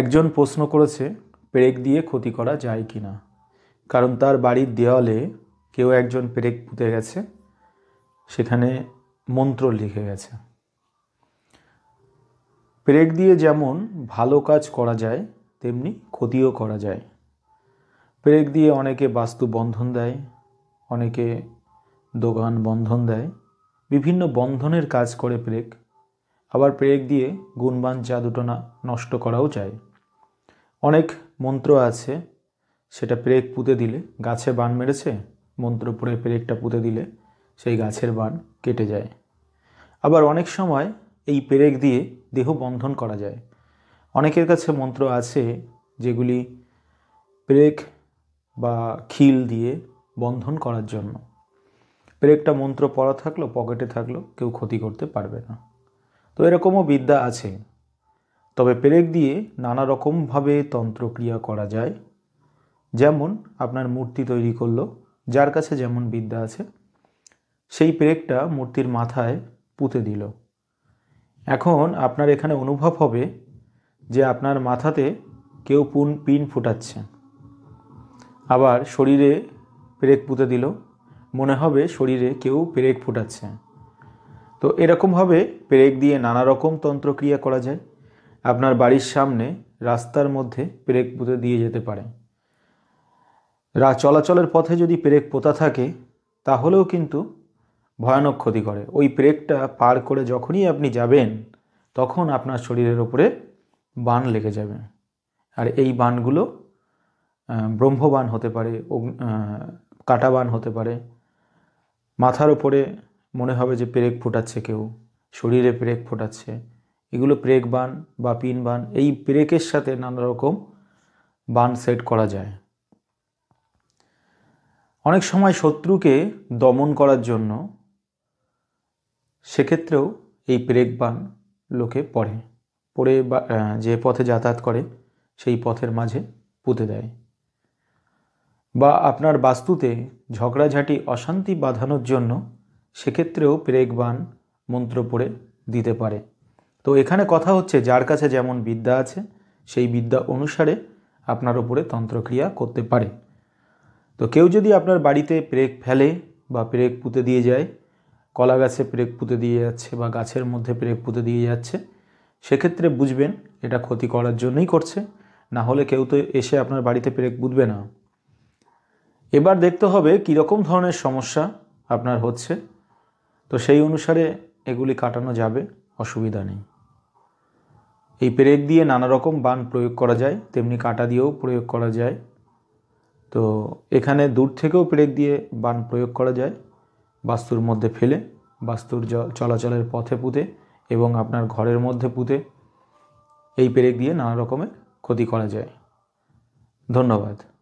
একজন প্রশ্ন করেছে পেরেক দিয়ে ক্ষতি করা যায় কি না কারণ তার বাড়ির দেওয়ালে কেউ একজন পেরেক পুঁতে গেছে সেখানে মন্ত্র লিখে গেছে পেরেক দিয়ে যেমন ভালো কাজ করা যায় তেমনি ক্ষতিও করা যায় পেরেক দিয়ে অনেকে বাস্তু বন্ধন দেয় অনেকে দোকান বন্ধন দেয় বিভিন্ন বন্ধনের কাজ করে পেরেক আবার প্রেক দিয়ে গুণবান না নষ্ট করাও যায় অনেক মন্ত্র আছে সেটা প্রেক পুঁতে দিলে গাছে বান মেরেছে মন্ত্র পড়ে পেরেকটা পুঁতে দিলে সেই গাছের বান কেটে যায় আবার অনেক সময় এই প্রেক দিয়ে দেহ বন্ধন করা যায় অনেকের কাছে মন্ত্র আছে যেগুলি প্রেক বা খিল দিয়ে বন্ধন করার জন্য প্রেরেকটা মন্ত্র পড়া থাকলো পকেটে থাকলো কেউ ক্ষতি করতে পারবে না তো এরকমও বিদ্যা আছে তবে পেরেক দিয়ে নানা রকমভাবে তন্ত্রক্রিয়া করা যায় যেমন আপনার মূর্তি তৈরি করলো যার কাছে যেমন বিদ্যা আছে সেই পেরেকটা মূর্তির মাথায় পুঁতে দিল এখন আপনার এখানে অনুভব হবে যে আপনার মাথাতে কেউ পুন পিন ফুটাচ্ছে আবার শরীরে পেরেক পুঁতে দিল মনে হবে শরীরে কেউ পেরেক ফুটাচ্ছে তো এরকমভাবে পেরেক দিয়ে নানা রকম তন্ত্রক্রিয়া করা যায় আপনার বাড়ির সামনে রাস্তার মধ্যে পেরেক পুঁতে দিয়ে যেতে পারেন রা চলাচলের পথে যদি পেরেক পোতা থাকে তাহলেও কিন্তু ভয়ানক ক্ষতি করে ওই পেরেকটা পার করে যখনই আপনি যাবেন তখন আপনার শরীরের ওপরে বান লেগে যাবে আর এই বানগুলো ব্রহ্মবান হতে পারে কাটাবান হতে পারে মাথার ওপরে মনে হবে যে পেরেক ফোটাচ্ছে কেউ শরীরে পেরেক ফোটাচ্ছে এগুলো পেরেক বান বা পিন বান এই পেরেকের সাথে নানা রকম বান সেট করা যায় অনেক সময় শত্রুকে দমন করার জন্য সেক্ষেত্রেও এই পেরেক বান লোকে পড়ে পড়ে বা যে পথে যাতায়াত করে সেই পথের মাঝে পুঁতে দেয় বা আপনার বাস্তুতে ঝগড়াঝাটি অশান্তি বাঁধানোর জন্য সেক্ষেত্রেও প্রেগবান মন্ত্র পড়ে দিতে পারে তো এখানে কথা হচ্ছে যার কাছে যেমন বিদ্যা আছে সেই বিদ্যা অনুসারে আপনার ওপরে তন্ত্রক্রিয়া করতে পারে তো কেউ যদি আপনার বাড়িতে প্রেগ ফেলে বা প্রেগ পুঁতে দিয়ে যায় কলা গাছে প্রেগ পুঁতে দিয়ে যাচ্ছে বা গাছের মধ্যে প্রেগ পুঁতে দিয়ে যাচ্ছে সেক্ষেত্রে বুঝবেন এটা ক্ষতি করার জন্যই করছে না হলে কেউ তো এসে আপনার বাড়িতে প্রেগ বুঝবে না এবার দেখতে হবে কীরকম ধরনের সমস্যা আপনার হচ্ছে তো সেই অনুসারে এগুলি কাটানো যাবে অসুবিধা নেই এই পেরেক দিয়ে নানা রকম বান প্রয়োগ করা যায় তেমনি কাটা দিয়েও প্রয়োগ করা যায় তো এখানে দূর থেকেও পেরেক দিয়ে বান প্রয়োগ করা যায় বাস্তুর মধ্যে ফেলে বাস্তুর চলাচলের পথে পুঁতে এবং আপনার ঘরের মধ্যে পুঁতে এই পেরেক দিয়ে নানা রকমের ক্ষতি করা যায় ধন্যবাদ